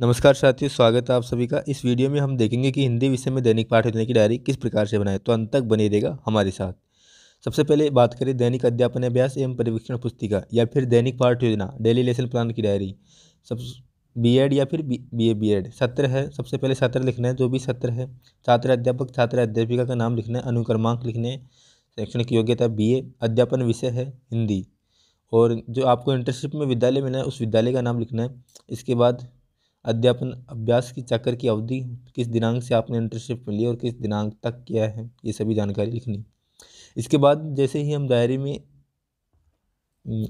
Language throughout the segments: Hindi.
नमस्कार साथियों स्वागत है आप सभी का इस वीडियो में हम देखेंगे कि हिंदी विषय में दैनिक पाठ योजना की डायरी किस प्रकार से बनाए तो अंत तक बने रहेगा हमारे साथ सबसे पहले बात करें दैनिक अध्यापन अभ्यास एवं परिवीक्षण पुस्तिका या फिर दैनिक पाठ योजना डेली लेसन प्लान की डायरी सब एड या फिर बी एड सत्र है सबसे पहले सत्र लिखना है जो भी सत्र है छात्र अध्यापक छात्र अध्यापिका का नाम लिखना है अनुक्रमांक लिखने शैक्षणिक योग्यता ए अध्यापन विषय है हिंदी और जो आपको इंटर्नशिप में विद्यालय मिला है उस विद्यालय का नाम लिखना है इसके बाद अध्यापन अभ्यास की चक्कर की अवधि किस दिनांक से आपने इंटर्नशिप मिली और किस दिनांक तक किया है ये सभी जानकारी लिखनी इसके बाद जैसे ही हम डायरी में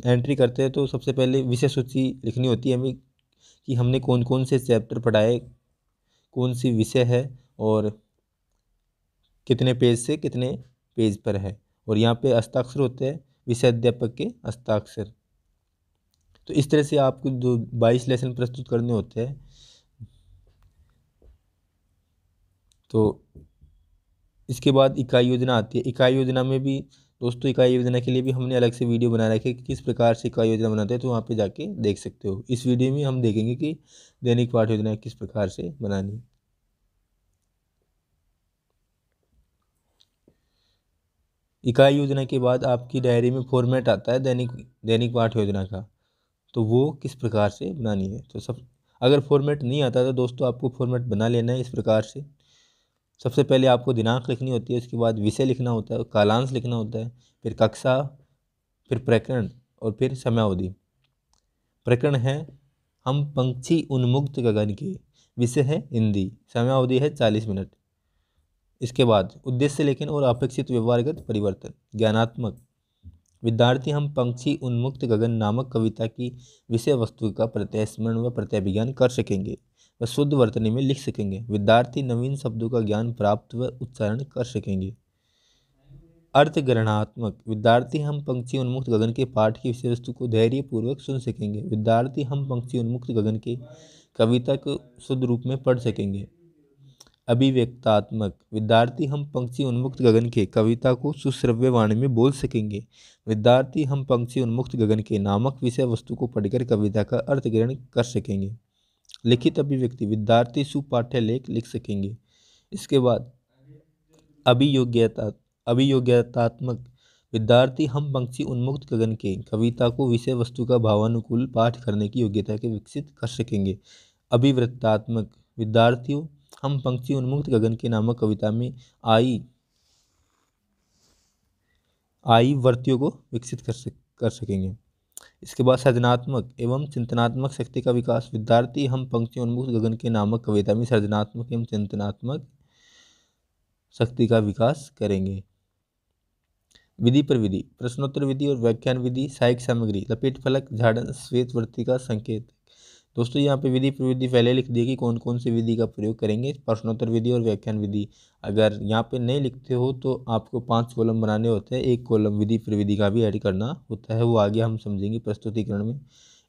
एंट्री करते हैं तो सबसे पहले विषय सूची लिखनी होती है हमें कि हमने कौन कौन से चैप्टर पढ़ाए कौन सी विषय है और कितने पेज से कितने पेज पर है और यहाँ पे हस्ताक्षर होते हैं विषय अध्यापक के हस्ताक्षर तो इस तरह से आपको जो बाईस लेसन प्रस्तुत करने होते हैं तो इसके बाद इकाई योजना आती है इकाई योजना में भी दोस्तों इकाई योजना के लिए भी हमने अलग से वीडियो बना रखी है कि किस प्रकार से इकाई योजना बनाते हैं तो वहाँ पे जाके देख सकते हो इस वीडियो में हम देखेंगे कि दैनिक पाठ योजना किस प्रकार से बनानी इकाई योजना के बाद आपकी डायरी में फॉर्मेट आता है दैनिक दैनिक पाठ योजना का तो वो किस प्रकार से बनानी है तो सब अगर फॉर्मेट नहीं आता तो दोस्तों आपको फॉर्मेट बना लेना है इस प्रकार से सबसे पहले आपको दिनांक लिखनी होती है उसके बाद विषय लिखना होता है कालांश लिखना होता है फिर कक्षा फिर प्रकरण और फिर समयावधि प्रकरण है हम पंक्षी उन्मुक्त गगन के विषय है हिंदी समयावधि है चालीस मिनट इसके बाद उद्देश्य लेखन और अपेक्षित व्यवहारगत परिवर्तन ज्ञानात्मक विद्यार्थी हम पंक्षी उन्मुक्त गगन नामक कविता की विषय वस्तु का प्रत्यय स्मरण व प्रत्याभिज्ञान कर सकेंगे व शुद्ध वर्तनी में लिख सकेंगे विद्यार्थी नवीन शब्दों का ज्ञान प्राप्त व उच्चारण कर सकेंगे अर्थग्रहणात्मक विद्यार्थी हम पंक्ति उन्मुक्त गगन के पाठ की विषय वस्तु को धैर्यपूर्वक सुन सकेंगे विद्यार्थी हम पंक्ति उन्मुक्त गगन के कविता को शुद्ध रूप में पढ़ सकेंगे अभिव्यक्तात्मक विद्यार्थी हम पंक्ति उन्मुक्त गगन के कविता को सुश्रव्य वाणी में बोल सकेंगे विद्यार्थी हम पंक्ति उन्मुक्त गगन के नामक विषय वस्तु को पढ़कर कविता का अर्थ ग्रहण कर सकेंगे लिखित अभिव्यक्ति विद्यार्थी सुपाठ्य लेख लिख सकेंगे इसके बाद अभियोग्यता अभियोग्यतात्मक विद्यार्थी हम पंक्षी उन्मुक्त गगन के कविता को विषय वस्तु का भावानुकूल पाठ करने की योग्यता के विकसित कर सकेंगे अभिवृत्तात्मक विद्यार्थियों हम पंक्षी उन्मुक्त गगन के नामक कविता में आई आई वर्तियों को विकसित कर सक कर सकेंगे इसके बाद सृजनात्मक एवं चिंतनात्मक शक्ति का विकास विद्यार्थी हम पंक्ति उन्मुक्त गगन के नामक कविता में सृजनात्मक एवं चिंतनात्मक शक्ति का विकास करेंगे विधि पर विधि प्रश्नोत्तर विधि और व्याख्यान विधि सहायक सामग्री लपेट फलक झाड़न श्वेत वृत्ति का संकेत दोस्तों यहाँ पे विधि प्रविधि पहले लिख दिए कि कौन कौन सी विधि का प्रयोग करेंगे प्रश्नोत्तर विधि और व्याख्यान विधि अगर यहाँ पे नहीं लिखते हो तो आपको पांच कॉलम बनाने होते हैं एक कॉलम विधि प्रविधि का भी ऐड करना होता है वो आगे हम समझेंगे प्रस्तुतिकरण में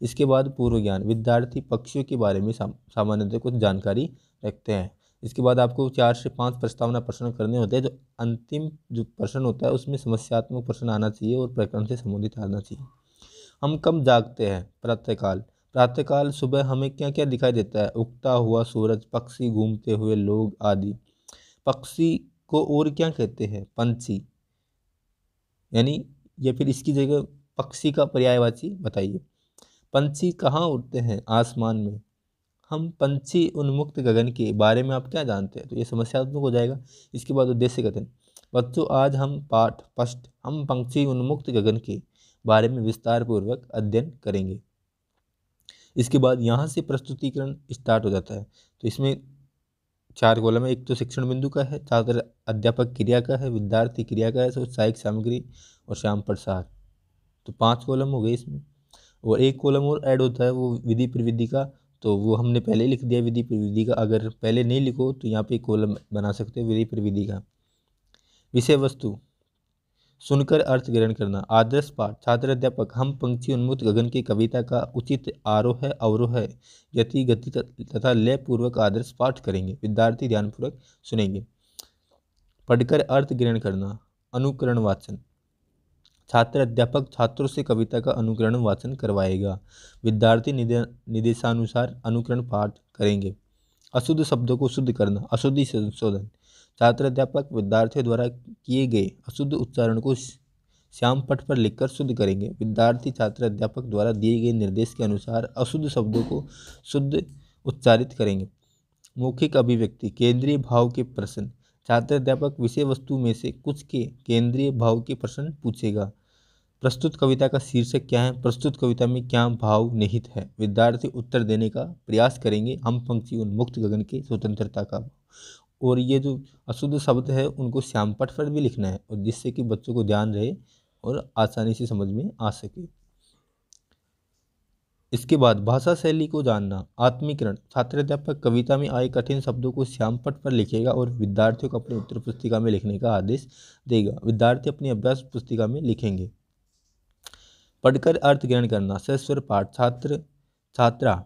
इसके बाद पूर्व ज्ञान विद्यार्थी पक्षियों के बारे में सामान्यतः कुछ जानकारी रखते हैं इसके बाद आपको चार से पाँच प्रस्तावना प्रश्न करने होते हैं जो अंतिम जो प्रश्न होता है उसमें समस्यात्मक प्रश्न आना चाहिए और प्रकरण से संबंधित आना चाहिए हम कब जागते हैं प्रातःकाल प्रातःकाल सुबह हमें क्या क्या दिखाई देता है उगता हुआ सूरज पक्षी घूमते हुए लोग आदि पक्षी को और क्या कहते हैं पंछी यानी या फिर इसकी जगह पक्षी का पर्यायवाची बताइए पंछी कहाँ उड़ते हैं आसमान में हम पंछी उन्मुक्त गगन के बारे में आप क्या जानते हैं तो ये समस्यात्मक हो जाएगा इसके बाद उद्देश्य कथन बच्चों आज हम पाठ फर्स्ट हम पंक्षी उन्मुक्त गगन के बारे में विस्तार पूर्वक अध्ययन करेंगे इसके बाद यहाँ से प्रस्तुतिकरण स्टार्ट हो जाता है तो इसमें चार कॉलम है एक तो शिक्षण बिंदु का है छात्र अध्यापक क्रिया का है विद्यार्थी क्रिया का है सो सहायक सामग्री और श्याम प्रसार तो पांच कॉलम हो गए इसमें और एक कॉलम और ऐड होता है वो विधि प्रविधि का तो वो हमने पहले लिख दिया विधि प्रविधि का अगर पहले नहीं लिखो तो यहाँ पे कॉलम बना सकते हो विधि प्रविधि का विषय वस्तु सुनकर अर्थ ग्रहण करना आदर्श पाठ छात्र अध्यापक हम पंक्ति उन्मुक्त गगन की कविता का उचित आरोह अवरोह यति गति तथा पूर्वक आदर्श पाठ करेंगे विद्यार्थी ध्यानपूर्वक सुनेंगे पढ़कर अर्थ ग्रहण करना अनुकरण वाचन छात्र अध्यापक छात्रों से कविता का अनुकरण वाचन करवाएगा विद्यार्थी निर्देशानुसार अनुकरण पाठ करेंगे अशुद्ध शब्दों को शुद्ध करना अशुद्धि संशोधन छात्र अध्यापक विद्यार्थियों द्वारा किए गए अशुद्ध उच्चारण को श्याम पट पर लिखकर शुद्ध करेंगे विद्यार्थी छात्र अध्यापक द्वारा दिए गए निर्देश के अनुसार अशुद्ध शब्दों को शुद्ध उच्चारित करेंगे मौखिक अभिव्यक्ति केंद्रीय भाव के प्रश्न छात्र अध्यापक विषय वस्तु में से कुछ के केंद्रीय भाव के प्रश्न पूछेगा प्रस्तुत कविता का शीर्षक क्या है प्रस्तुत कविता में क्या भाव निहित है विद्यार्थी उत्तर देने का प्रयास करेंगे हम पंक्ति उन्मुक्त गगन के स्वतंत्रता का और ये जो अशुद्ध शब्द है उनको श्यामपट पर भी लिखना है और जिससे कि बच्चों को ध्यान रहे और आसानी से समझ में आ सके इसके बाद भाषा शैली को जानना आत्मीकरण छात्र अध्यापक कविता में आए कठिन शब्दों को श्यामपट पर लिखेगा और विद्यार्थियों को अपने उत्तर पुस्तिका में लिखने का आदेश देगा विद्यार्थी अपनी अभ्यास पुस्तिका में लिखेंगे पढ़कर अर्थ ग्रहण करना सस्वर पाठ छात्र छात्रा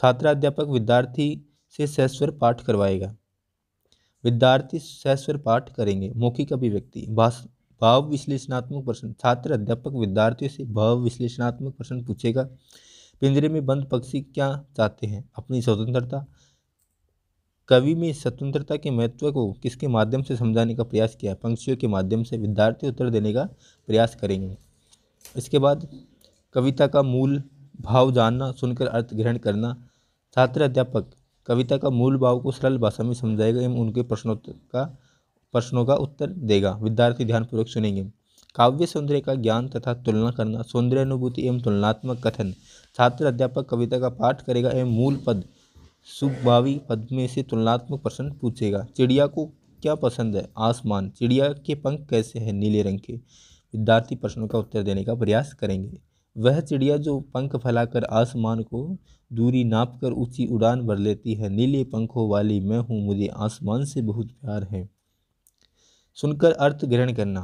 छात्राध्यापक विद्यार्थी से सहस्वर पाठ करवाएगा विद्यार्थी सहस्वर पाठ करेंगे मौखिक अभिव्यक्ति भाव विश्लेषणात्मक प्रश्न छात्र अध्यापक विद्यार्थियों से भाव विश्लेषणात्मक प्रश्न पूछेगा पिंजरे में बंद पक्षी क्या चाहते हैं अपनी स्वतंत्रता कवि में स्वतंत्रता के महत्व को किसके माध्यम से समझाने का प्रयास किया पंक्षियों के माध्यम से विद्यार्थी उत्तर देने का प्रयास करेंगे इसके बाद कविता का मूल भाव जानना सुनकर अर्थ ग्रहण करना छात्र अध्यापक कविता का मूल भाव को सरल भाषा में समझाएगा एवं उनके प्रश्नों का प्रश्नों का उत्तर देगा विद्यार्थी ध्यानपूर्वक सुनेंगे काव्य सौंदर्य का ज्ञान तथा तुलना करना सौंदर्य अनुभूति एवं तुलनात्मक कथन छात्र अध्यापक कविता का पाठ करेगा एवं मूल पद सुभावी पद में से तुलनात्मक प्रश्न पूछेगा चिड़िया को क्या पसंद है आसमान चिड़िया के पंख कैसे हैं नीले रंग के विद्यार्थी प्रश्नों का उत्तर देने का प्रयास करेंगे वह चिड़िया जो पंख फैलाकर आसमान को दूरी नाप कर ऊँची उड़ान भर लेती है नीले पंखों वाली मैं हूँ मुझे आसमान से बहुत प्यार है सुनकर अर्थ ग्रहण करना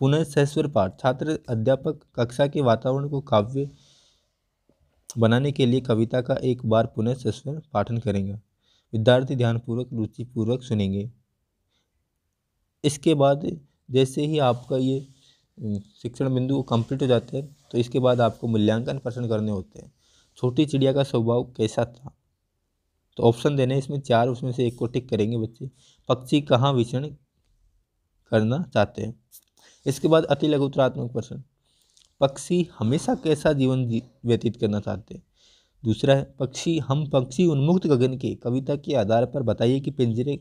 पुनः सहस्वर पाठ छात्र अध्यापक कक्षा के वातावरण को काव्य बनाने के लिए कविता का एक बार पुनः सहस्वर पाठन करेंगे विद्यार्थी ध्यानपूर्वक रुचिपूर्वक सुनेंगे इसके बाद जैसे ही आपका ये शिक्षण बिंदु कंप्लीट हो जाते हैं तो इसके बाद आपको मूल्यांकन प्रश्न करने होते हैं छोटी चिड़िया का स्वभाव कैसा था तो ऑप्शन देने इसमें चार उसमें से एक को टिक करेंगे बच्चे पक्षी कहाँ विचरण करना चाहते हैं इसके बाद अति लघुतरात्मक प्रश्न पक्षी हमेशा कैसा जीवन व्यतीत करना चाहते हैं दूसरा है पक्षी हम पक्षी उन्मुक्त गगन के कविता के आधार पर बताइए कि पिंजरे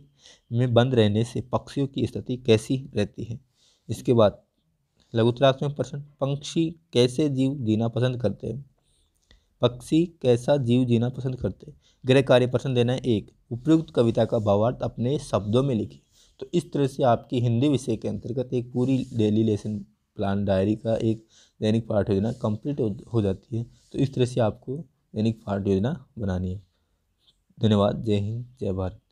में बंद रहने से पक्षियों की स्थिति कैसी रहती है इसके बाद लघु में प्रश्न पक्षी कैसे जीव जीना पसंद करते हैं पक्षी कैसा जीव जीना पसंद करते हैं गृह कार्य प्रश्न देना है एक उपयुक्त कविता का भावार्थ अपने शब्दों में लिखिए तो इस तरह से आपकी हिंदी विषय के अंतर्गत एक पूरी डेली लेसन प्लान डायरी का एक दैनिक पाठ योजना कंप्लीट हो जाती है तो इस तरह से आपको दैनिक पाठ योजना बनानी है धन्यवाद जय हिंद जय भारत